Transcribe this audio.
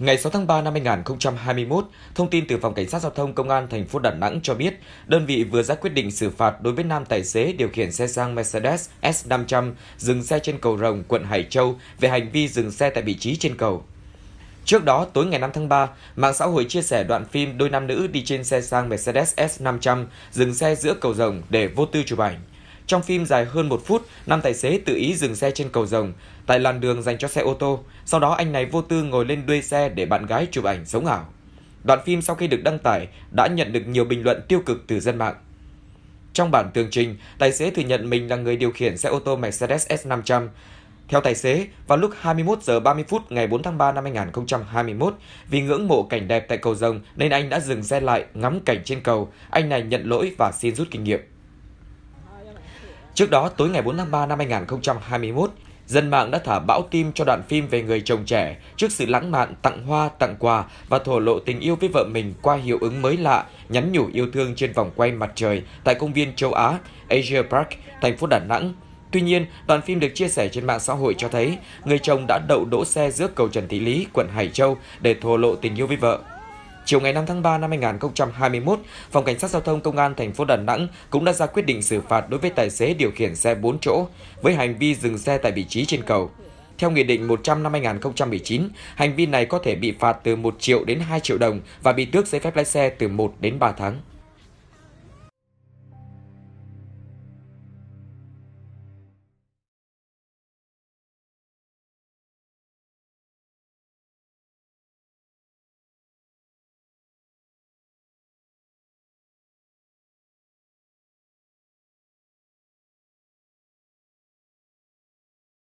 Ngày 6 tháng 3 năm 2021, thông tin từ phòng cảnh sát giao thông công an thành phố Đà Nẵng cho biết, đơn vị vừa ra quyết định xử phạt đối với nam tài xế điều khiển xe sang Mercedes S500 dừng xe trên cầu Rồng, quận Hải Châu về hành vi dừng xe tại vị trí trên cầu. Trước đó, tối ngày 5 tháng 3, mạng xã hội chia sẻ đoạn phim đôi nam nữ đi trên xe sang Mercedes S500 dừng xe giữa cầu rồng để vô tư chụp ảnh. Trong phim dài hơn một phút, nam tài xế tự ý dừng xe trên cầu rồng, tại làn đường dành cho xe ô tô. Sau đó anh này vô tư ngồi lên đuôi xe để bạn gái chụp ảnh sống ảo. Đoạn phim sau khi được đăng tải đã nhận được nhiều bình luận tiêu cực từ dân mạng. Trong bản tường trình, tài xế thừa nhận mình là người điều khiển xe ô tô Mercedes S500. Theo tài xế, vào lúc 21 giờ 30 phút ngày 4 tháng 3 năm 2021, vì ngưỡng mộ cảnh đẹp tại cầu rồng nên anh đã dừng xe lại ngắm cảnh trên cầu. Anh này nhận lỗi và xin rút kinh nghiệm. Trước đó, tối ngày 4 tháng 3 năm 2021, dân mạng đã thả bão tim cho đoạn phim về người chồng trẻ trước sự lãng mạn tặng hoa, tặng quà và thổ lộ tình yêu với vợ mình qua hiệu ứng mới lạ, nhắn nhủ yêu thương trên vòng quay mặt trời tại công viên châu Á, Asia Park, thành phố Đà Nẵng. Tuy nhiên, đoạn phim được chia sẻ trên mạng xã hội cho thấy người chồng đã đậu đỗ xe giữa cầu Trần Thị Lý, quận Hải Châu để thổ lộ tình yêu với vợ. Chiều ngày 5 tháng 3 năm 2021, Phòng Cảnh sát Giao thông Công an thành phố Đà Nẵng cũng đã ra quyết định xử phạt đối với tài xế điều khiển xe 4 chỗ với hành vi dừng xe tại vị trí trên cầu. Theo Nghị định 100 năm 2019, hành vi này có thể bị phạt từ 1 triệu đến 2 triệu đồng và bị tước giấy phép lái xe từ 1 đến 3 tháng.